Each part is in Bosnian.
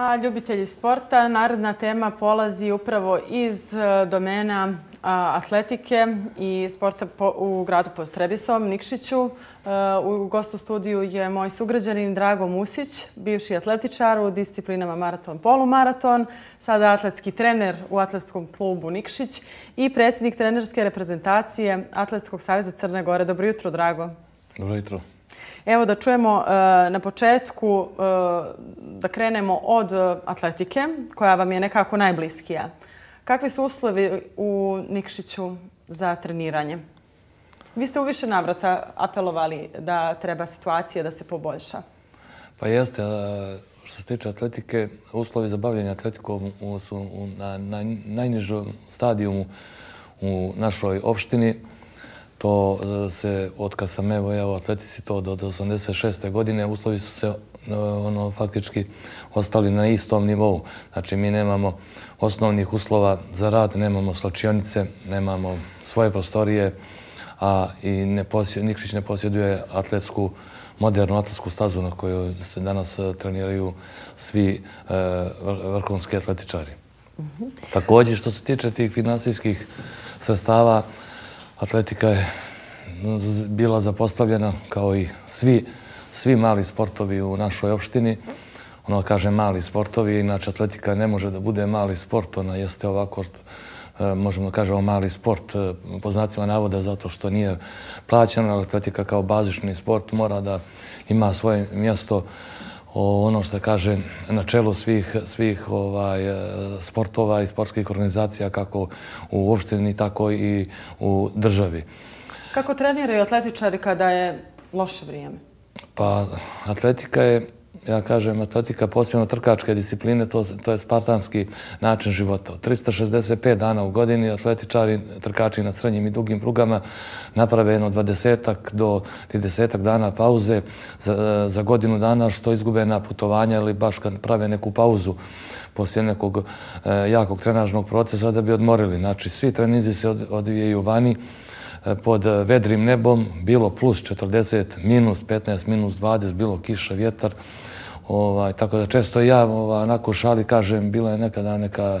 A ljubitelji sporta, narodna tema polazi upravo iz e, domena atletike i sporta u gradu pod Trebisom, Nikšiću. E, u gostu studiju je moj sugrađanin Drago Musić, bivši atletičar u disciplinama maraton-polumaraton, sada atletski trener u atletskom klubu Nikšić i predsjednik trenerske reprezentacije Atletskog savjeza Crne Gore. Dobro jutro, Drago. Dobro jutro. Dobro jutro. Evo da čujemo e, na početku e, da krenemo od atletike koja vam je nekako najbliskija. Kakvi su uslovi u Nikšiću za treniranje? Vi ste u više navrata apelovali da treba situacija da se poboljša. Pa jeste. E, što se tiče atletike, uslovi za bavljanje atletikom su na najnižom stadijumu u našoj opštini. To e, se, otkad sam evo ja u atletici, to do 86. godine, uslovi su se e, ono, faktički ostali na istom nivou. Znači, mi nemamo osnovnih uslova za rad, nemamo slačionice, nemamo svoje prostorije, a i Nikšić ne posjeduje atletsku, modernu atletsku stazu na kojoj se danas e, treniraju svi vrhunski atletičari. Mhm. Također, što se tiče tih finansijskih sredstava, Atletika je bila zapostavljena kao i svi svi mali sportovi u našoj opštini. Ono kaže mali sportovi, inače atletika ne može da bude mali sport, ona jeste ovako, e, možemo da kažemo mali sport e, po znacima navoda zato što nije plaćena, ali atletika kao bazični sport mora da ima svoje mjesto ono što kaže na čelu svih svih ovaj e, sportova i sportskih organizacija kako u opštini tako i u državi. Kako treniraju atletičari kada je loše vrijeme? Pa atletika je ja kažem, atletika, posebno trkačke discipline, to, to je spartanski način života. 365 dana u godini atletičari, trkači na srednjim i dugim prugama naprave jedno dvadesetak do tridesetak dana pauze za, za godinu dana što izgube na putovanja ili baš kad prave neku pauzu poslije nekog e, jakog trenažnog procesa da bi odmorili. Znači, svi trenizi se odvijaju vani. E, pod vedrim nebom, bilo plus 40, minus 15, minus 20, bilo kiša, vjetar. Ovaj, tako da često ja onako u šali kažem, bila je nekada neka e,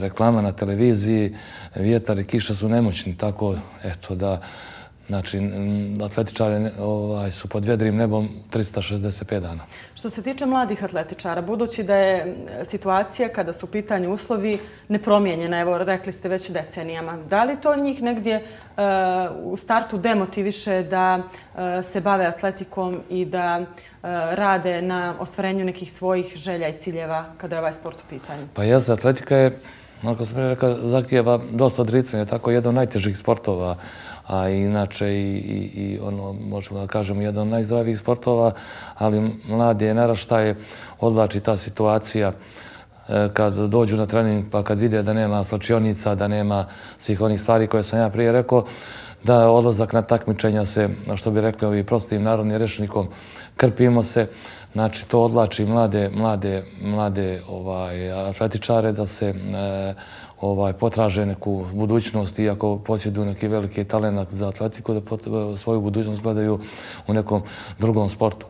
reklama na televiziji, vjetar i kiša su nemoćni, tako eto da... Znači, atletičare ovaj, su pod vedrim nebom 365 dana. Što se tiče mladih atletičara, budući da je situacija kada su pitanje uslovi nepromjenjena, evo rekli ste već decenijama, da li to njih negdje e, u startu demotiviše da e, se bave atletikom i da e, rade na ostvarenju nekih svojih želja i ciljeva kada je ovaj sport u pitanju? Pa jeste, atletika je, ako sam rekao, zahtijeva dosta odricanja, tako jedan od najtežih sportova a inače i ono, možemo da kažemo, jedan od najzdravijih sportova, ali mladije naraštaje, odlači ta situacija e, kad dođu na trening pa kad vide da nema slačionica, da nema svih onih stvari koje sam ja prije rekao, da odlazak na takmičenja se, što bi rekli ovi prostim narodnim rešnikom, krpimo se. Znači, to odlači mlade ovaj, atletičare da se eh, ovaj, potraže neku budućnost iako posjeduju neki veliki talent za atletiku, da eh, svoju budućnost gledaju u nekom drugom sportu.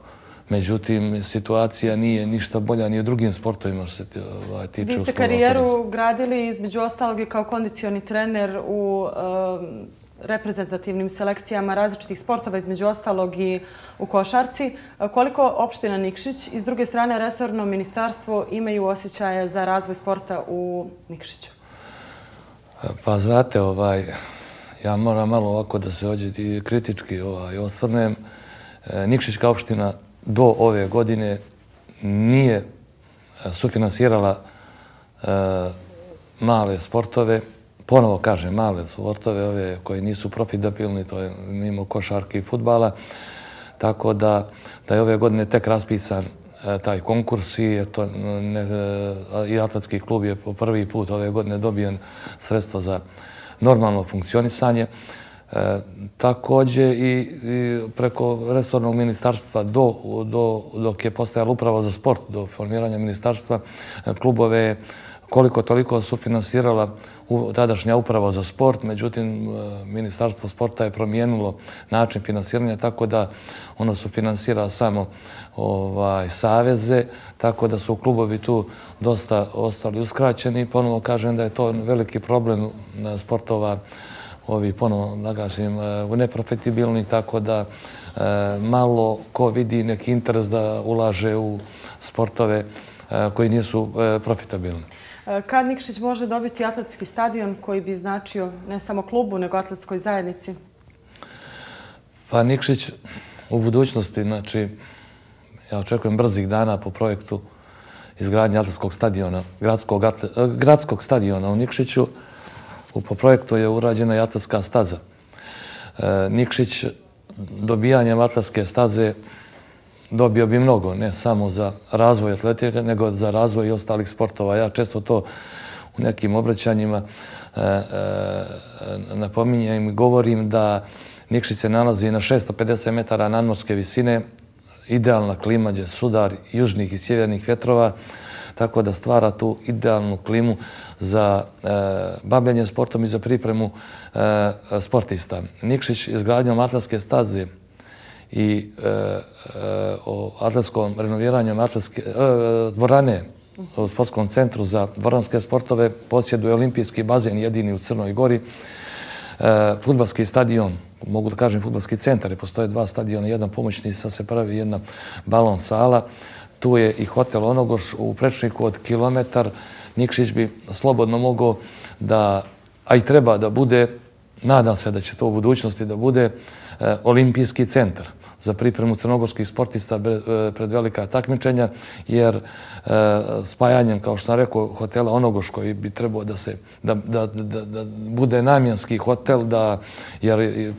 Međutim, situacija nije ništa bolja ni u drugim sportovima što se ovaj, tiče. Vi ste karijeru gradili između ostalog i kao kondicioni trener u eh, reprezentativnim selekcijama različitih sportova, između ostalog i u košarci. Koliko opština Nikšić i s druge strane resorno ministarstvo imaju osjećaje za razvoj sporta u Nikšiću? Pa znate, ovaj, ja moram malo ovako da se ođe kritički ovaj, osvrnem. E, Nikšićka opština do ove godine nije e, sufinansirala e, male sportove, ponovo kažem, male su vrtove ove koji nisu profitabilni, to je mimo košarki i futbala. Tako da je ove godine tek raspisan e, taj konkurs i e, atlatski klub je po prvi put ove godine dobijen sredstvo za normalno funkcionisanje. E, također i preko restornog ministarstva dok je postajala upravo za sport, do formiranja ministarstva, klubove koliko toliko su sufinansirala tadašnja uprava za sport, međutim, e, Ministarstvo sporta je promijenilo način financiranja, tako da ono su sufinansira samo ovaj, saveze, tako da su klubovi tu dosta ostali uskraćeni. Ponovo kažem da je to veliki problem sportova ovi ponovo, da gažem, neprofetibilni, tako da e, malo ko vidi neki interes da ulaže u sportove e, koji nisu profitabilni. Kad Nikšić može dobiti atletski stadion koji bi značio ne samo klubu, nego atletskoj zajednici? Pa Nikšić u budućnosti, znači, ja očekujem brzih dana po projektu izgradnje atletskog stadiona, gradskog eh, stadiona u Nikšiću. Po projektu je urađena i atletska staza. Eh, Nikšić dobijanjem atletske staze je dobio bi mnogo, ne samo za razvoj atletike, nego za razvoj i ostalih sportova. Ja često to u nekim obraćanjima e, e, napominjam i govorim da Nikšić se nalazi na 650 metara nadmorske visine, idealna klimađe, sudar južnih i sjevernih vjetrova, tako da stvara tu idealnu klimu za e, bavljanje sportom i za pripremu sportista. Nikšić izgradnjom atlaske staze i e, e, o atletskom renoviranju e, dvorane u Sportskom centru za dvoranske sportove. Posjeduje olimpijski bazen jedini u Crnoj Gori. Futbalski stadion, mogu da kažem futbalski centar, je postoje dva stadiona, jedan pomoćni, sad se pravi jedna balon sala. Tu je i hotel Onogoš u prečniku od kilometar. Nikšić bi slobodno mogao da, a i treba da bude, nadam se da će to u budućnosti da bude, olimpijski centar za pripremu crnogorskih sportista e, pred velika takmičenja, jer e, spajanjem, kao što sam rekao, hotela Onogoš koji bi trebao da se, da bude namjenski hotel, da, jer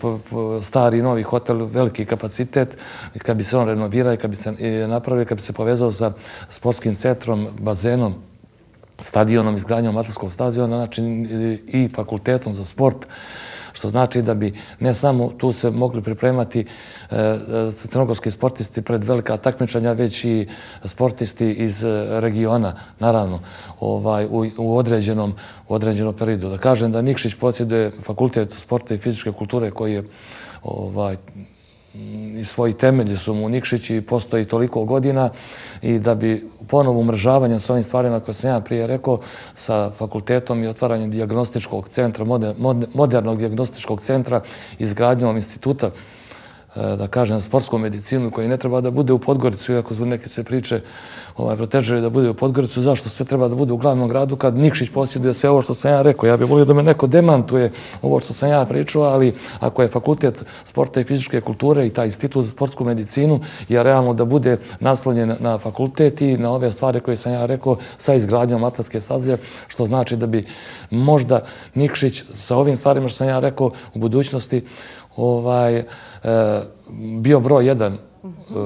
stari i novi hotel, veliki kapacitet, kad bi se on renovirao i kad bi se e, napravio, kad bi se povezao sa sportskim centrom, bazenom, stadionom, izgranjom Matlaskog stadiona, znači i fakultetom za sport, što znači da bi ne samo tu se mogli pripremati e, e, crnogorski sportisti pred velika takmičanja, već i sportisti iz e, regiona, naravno, ovaj, u određenom periodu. Da kažem da Nikšić posjeduje fakultet sporta i fizičke kulture koji je ovaj, i svoji temelji su mu Nikšići i postoji toliko godina i da bi ponovo umržavanje sa ovim stvarima koje sam ja prije rekao sa fakultetom i otvaranjem diagnostičkog centra, modernog diagnostičkog centra izgradnjom instituta E, da kažem, sportskom medicinu koji ne treba da bude u Podgoricu, iako zbog neke sve priče ovaj, protežaju da bude u Podgoricu, zašto sve treba da bude u glavnom gradu kad Nikšić posjeduje sve ovo što sam ja rekao. Ja bih volio da me neko demantuje ovo što sam ja pričao, ali ako je Fakultet sporta i fizičke kulture i taj institut za sportsku medicinu, ja realno da bude naslovljen na fakultet i na ove stvari koje sam ja rekao sa izgradnjom Atlaske staze, što znači da bi možda Nikšić sa ovim stvarima što sam ja rekao u budućnosti ovaj, e, bio broj jedan, e,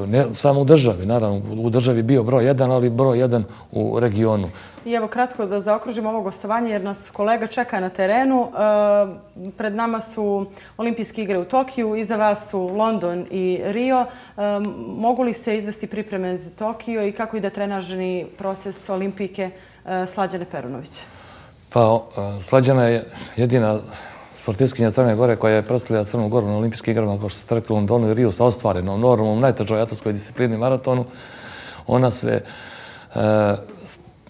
ne samo u državi, naravno, u državi bio broj jedan, ali broj jedan u regionu. I evo kratko da zaokružimo ovo gostovanje jer nas kolega čeka na terenu. E, pred nama su olimpijske igre u Tokiju, iza vas su London i Rio. Mogu li se izvesti pripreme za Tokio i kako ide trenažni proces olimpike Slađane Perunović? Pa, Slađana je jedina sportistkinja Crne Gore koja je predstavljala Crnu Goru na olimpijskih igrama, kao što ste rekli, u Londonu i Riju sa ostvarenom normom, najtežoj atletskoj disciplini maratonu. Ona sve, e,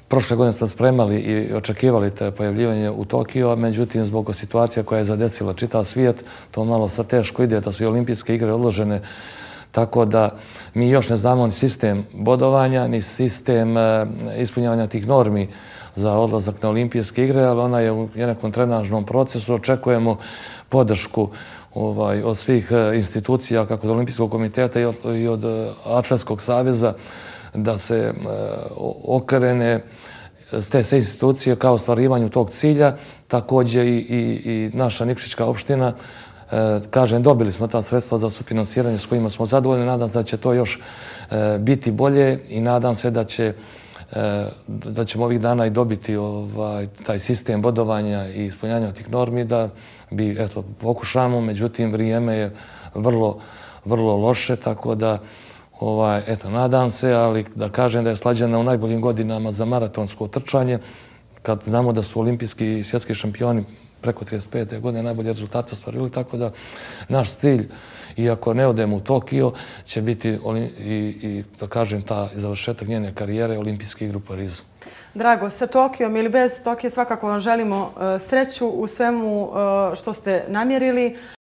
prošle godine smo spremali i očekivali te pojavljivanje u Tokiju, a međutim, zbog situacija koja je zadesila čitav svijet, to malo sa teško ide, da su i olimpijske igre odložene, tako da mi još ne znamo ni sistem bodovanja, ni sistem e, ispunjavanja tih normi, za odlazak na olimpijske igre, ali ona je u nekom trenažnom procesu. Očekujemo podršku ovaj, od svih e, institucija, kako od Olimpijskog komiteta i od e, Atletskog savjeza, da se e, okrene te sve institucije kao stvarivanju tog cilja. Također i naša Nikšićka opština, kažem, dobili smo ta sredstva za sufinansiranje s kojima smo zadovoljni. Nadam se da će to još biti bolje i nadam se da će E, da ćemo ovih dana i dobiti ovaj, taj sistem bodovanja i ispunjanja tih normi, da bi, eto, pokušamo, međutim, vrijeme je vrlo, vrlo loše, tako da, ovaj, eto, nadam se, ali da kažem da je slađena u najboljim godinama za maratonsko trčanje, kad znamo da su olimpijski i svjetski šampioni preko 35. godine najbolje rezultate ostvarili, tako da naš cilj, iako ne odemo u Tokio, će biti i, da kažem, ta završetak njene karijere, Olimpijske igre u Parizu. Drago, sa Tokijom ili bez Tokije svakako vam želimo e, sreću u svemu e, što ste namjerili.